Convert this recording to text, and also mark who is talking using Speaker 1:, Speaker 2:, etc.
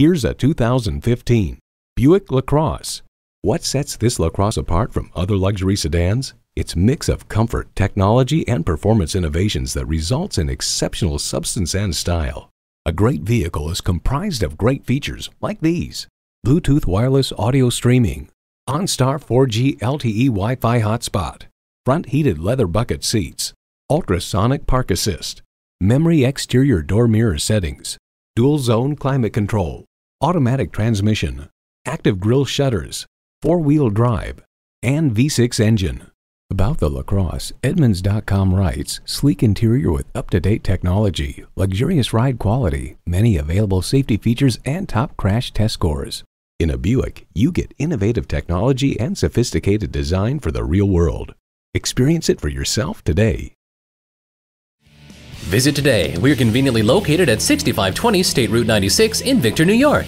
Speaker 1: Here's a 2015 Buick LaCrosse. What sets this LaCrosse apart from other luxury sedans? Its mix of comfort, technology, and performance innovations that results in exceptional substance and style. A great vehicle is comprised of great features like these. Bluetooth wireless audio streaming, OnStar 4G LTE Wi-Fi hotspot, front heated leather bucket seats, ultrasonic park assist, memory exterior door mirror settings, dual zone climate control, automatic transmission, active grille shutters, four-wheel drive, and V6 engine. About the LaCrosse, Edmunds.com writes, sleek interior with up-to-date technology, luxurious ride quality, many available safety features, and top crash test scores. In a Buick, you get innovative technology and sophisticated design for the real world. Experience it for yourself today.
Speaker 2: Visit today. We're conveniently located at 6520 State Route 96 in Victor, New York.